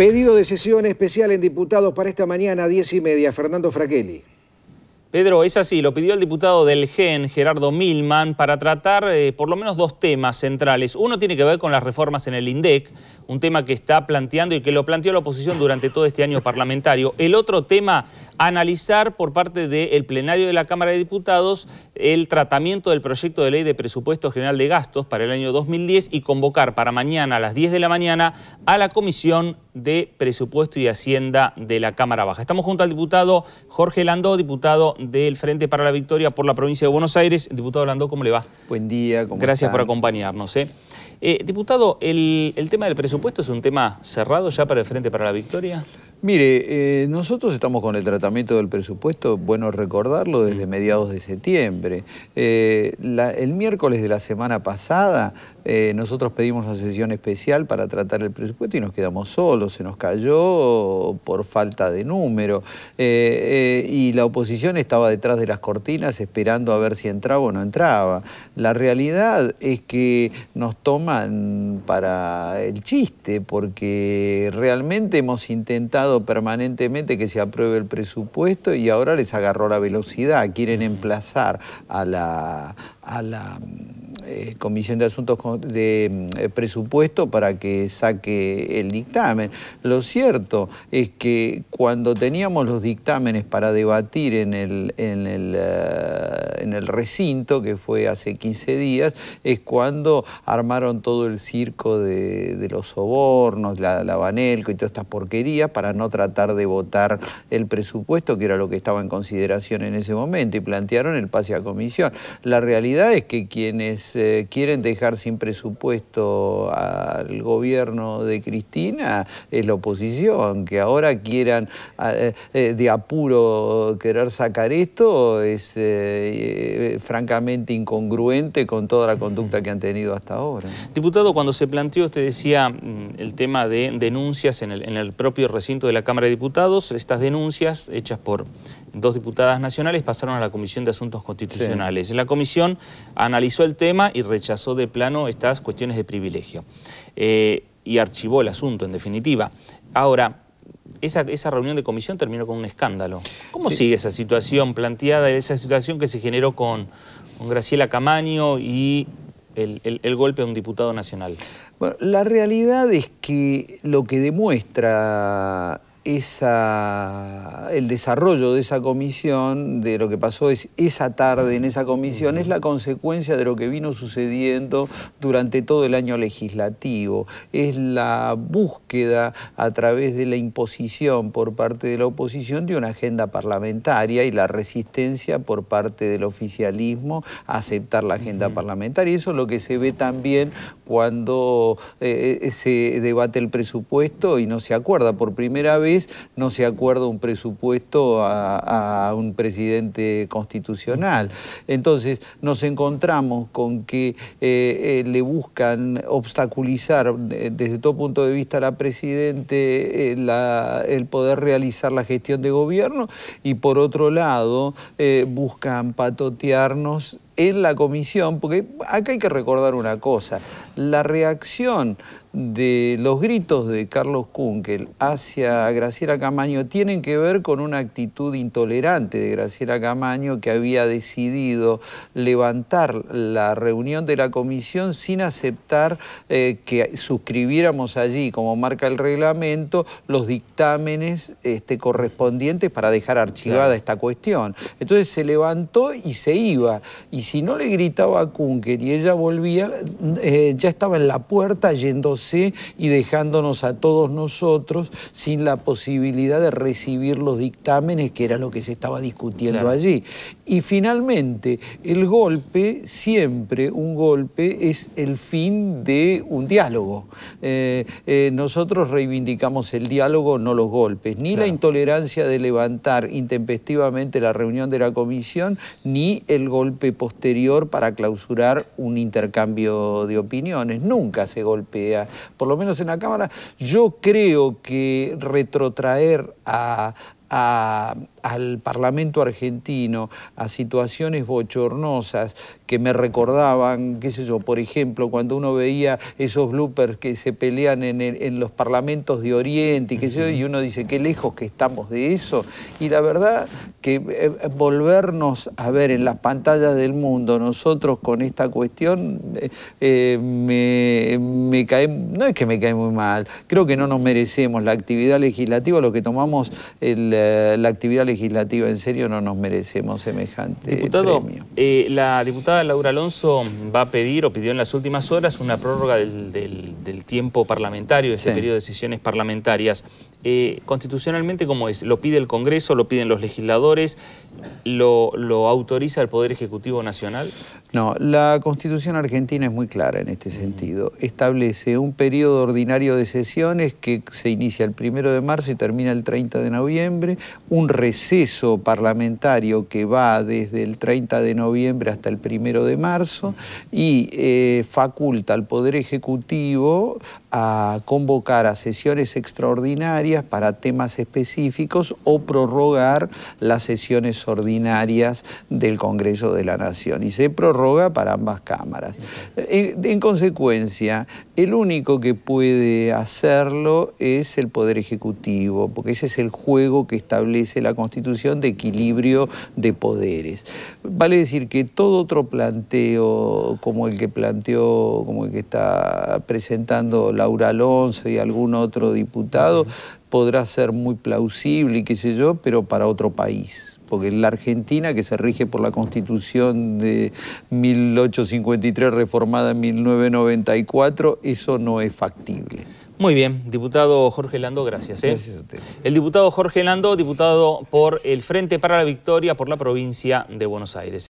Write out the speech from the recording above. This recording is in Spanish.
Pedido de sesión especial en diputados para esta mañana, 10 y media. Fernando Fraquelli. Pedro, es así, lo pidió el diputado del GEN, Gerardo Milman, para tratar eh, por lo menos dos temas centrales. Uno tiene que ver con las reformas en el INDEC, un tema que está planteando y que lo planteó la oposición durante todo este año parlamentario. El otro tema, analizar por parte del plenario de la Cámara de Diputados el tratamiento del proyecto de ley de presupuesto general de gastos para el año 2010 y convocar para mañana a las 10 de la mañana a la Comisión de Presupuesto y Hacienda de la Cámara Baja. Estamos junto al diputado Jorge Landó, diputado del Frente para la Victoria por la provincia de Buenos Aires. Diputado Blandó, ¿cómo le va? Buen día. ¿cómo Gracias por acompañarnos. ¿eh? Eh, diputado, el, tema del presupuesto es un tema cerrado ya para el Frente para la Victoria? Mire, eh, nosotros estamos con el tratamiento del presupuesto, bueno recordarlo, desde mm. mediados de septiembre. el miércoles de la semana pasada eh, nosotros pedimos una sesión especial para tratar el presupuesto y nos quedamos solos, se nos cayó por falta de número. Eh, eh, y la oposición estaba detrás de las cortinas esperando a ver si entraba o no entraba. La realidad es que nos toman para el chiste, porque realmente hemos intentado permanentemente que se apruebe el presupuesto y ahora les agarró la velocidad, quieren emplazar A la eh, comisión de Asuntos de mm, eh, Presupuesto para que saque el dictamen. Lo cierto es que cuando teníamos los dictámenes para debatir en el, en el, eh, recinto, que fue hace 15 días, es cuando armaron todo el circo de, los sobornos, la, la Banelco y todas estas porquerías para no tratar de votar el presupuesto, que era lo que estaba en consideración en ese momento, y plantearon el pase a comisión. La realidad es que quienes quieren dejar sin presupuesto al gobierno de Cristina es la oposición, que ahora quieran eh, eh, de apuro querer sacar esto es eh, francamente incongruente con toda la conducta que han tenido hasta ahora. Diputado, cuando se planteó, usted decía mm, el tema de denuncias en el, propio recinto de la Cámara de Diputados, estas denuncias hechas por dos diputadas nacionales pasaron a la Comisión de Asuntos Constitucionales. La comisión analizó el tema y rechazó de plano estas cuestiones de privilegio. Eh, y archivó el asunto, en definitiva. Ahora, esa, reunión de comisión terminó con un escándalo. ¿Cómo sigue esa situación planteada, esa situación que se generó con, Graciela Camaño y el, golpe a un diputado nacional? Bueno, la realidad es que lo que demuestra el desarrollo de esa comisión, de lo que pasó es, esa tarde en esa comisión, es la consecuencia de lo que vino sucediendo durante todo el año legislativo. Es la búsqueda a través de la imposición por parte de la oposición de una agenda parlamentaria y la resistencia por parte del oficialismo a aceptar la agenda parlamentaria. Eso es lo que se ve también cuando eh, eh, se debate el presupuesto y no se acuerda. Por primera vez no se acuerda un presupuesto a, un presidente constitucional. Entonces nos encontramos con que eh, le buscan obstaculizar desde todo punto de vista a la presidente el poder realizar la gestión de gobierno y por otro lado buscan patotearnos en la comisión, porque acá hay que recordar una cosa, la reacción de los gritos de Carlos Kunkel hacia Graciela Camaño tienen que ver con una actitud intolerante de Graciela Camaño que había decidido levantar la reunión de la comisión sin aceptar eh, que suscribiéramos allí, como marca el reglamento, los dictámenes este, correspondientes para dejar archivada esta cuestión. Entonces se levantó y se iba. Y si no le gritaba a Kunkel y ella volvía, eh, ya estaba en la puerta yéndose y dejándonos a todos nosotros sin la posibilidad de recibir los dictámenes, que era lo que se estaba discutiendo allí. Y finalmente, el golpe, siempre un golpe, es el fin de un diálogo. Eh, eh, nosotros reivindicamos el diálogo, no los golpes, ni la intolerancia de levantar intempestivamente la reunión de la comisión, ni el golpe posterior para clausurar un intercambio de opiniones. Nunca se golpea por lo menos en la Cámara, yo creo que retrotraer a, al Parlamento argentino, a situaciones bochornosas que me recordaban, qué sé yo, por ejemplo, cuando uno veía esos bloopers que se pelean en, los parlamentos de Oriente y qué sé yo, y uno dice, qué lejos que estamos de eso. Y la verdad que eh, volvernos a ver en las pantallas del mundo nosotros con esta cuestión eh, eh, me, me cae, no es que me cae muy mal, creo que no nos merecemos la actividad legislativa, lo que tomamos la actividad legislativa legislativa. En serio no nos merecemos semejante Diputado, eh, la diputada Laura Alonso va a pedir, o pidió en las últimas horas, una prórroga del, tiempo parlamentario, ese periodo de sesiones parlamentarias. Eh, constitucionalmente cómo es? ¿Lo pide el Congreso, lo piden los legisladores, lo, autoriza el Poder Ejecutivo Nacional? No, la Constitución argentina es muy clara en este sentido. Establece un periodo ordinario de sesiones que se inicia el 1 de marzo y termina el 30 de noviembre, un receso parlamentario que va desde el 30 de noviembre hasta el 1 de marzo y eh, faculta al Poder Ejecutivo a convocar a sesiones extraordinarias para temas específicos o prorrogar las sesiones ordinarias del Congreso de la Nación. Y se prorroga para ambas cámaras. Eh, en, consecuencia, el único que puede hacerlo es el Poder Ejecutivo, porque ese es el juego que establece la Constitución de equilibrio de poderes. Vale decir que todo otro planteo como el que planteó, como el que está presentando Laura Alonso y algún otro diputado, podrá ser muy plausible y qué sé yo, pero para otro país. Porque la Argentina, que se rige por la Constitución de 1853, reformada en 1994, eso no es factible. Muy bien, diputado Jorge Lando, gracias. ¿eh? Gracias a usted. El diputado Jorge Lando, diputado por el Frente para la Victoria por la provincia de Buenos Aires.